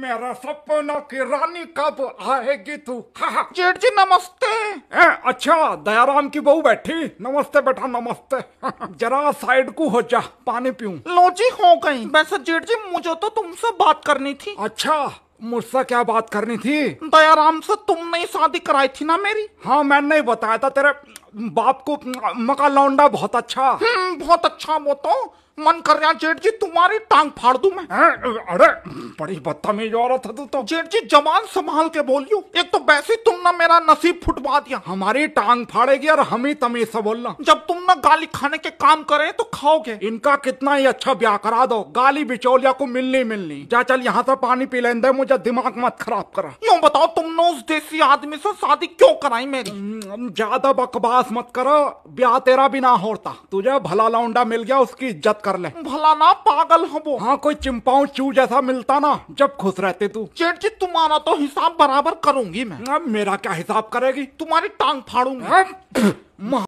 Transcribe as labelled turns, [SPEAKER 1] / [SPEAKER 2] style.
[SPEAKER 1] मेरा सपना की रानी कब आएगी तू जेठ जी नमस्ते ए, अच्छा दयाराम की बहू बैठी नमस्ते बेटा नमस्ते जरा साइड को हो जा पानी पीऊं लो जी हो गई वैसे जेठ जी मुझे तो तुमसे बात करनी थी अच्छा मुझसे क्या बात करनी थी दयाराम से तुमने ही शादी कराई थी ना मेरी हाँ मैंने नहीं बताया था तेरे बाप को मका लौंडा बहुत अच्छा हम्म, बहुत अच्छा वो तो मन कर रहा जेठ जी तुम्हारी टांग फाड़ दू मैं अरे बड़ी बदतमीज औरत है तू तो जेठ जी जमान संभाल के बोलियो एक तो वैसे तुमने मेरा नसीब फुटवा दिया हमारी टांग फाड़ेगी और हम ही तमीज से बोलना जब तुम ना गाली खाने के काम करे तो खाओगे इनका कितना ही अच्छा ब्याह करा दो गाली बिचौलिया को मिलनी मिलनी जा चल यहाँ से पानी पी लें मुझे दिमाग मत खराब करा यूँ बताओ तुमने उस देसी आदमी से शादी क्यों कराई मेरी ज्यादा बकवास मत करो ब्याह तेरा भी ना होता तुझे भला लौंडा मिल गया उसकी इज्जत कर ले भला ना पागल हबो हाँ कोई चिंपाऊ चू जैसा मिलता ना जब खुश रहते तू चेट जी तुम्हारा तो हिसाब बराबर करूंगी मैं अब मेरा क्या हिसाब करेगी तुम्हारी टांग फाड़ूंगी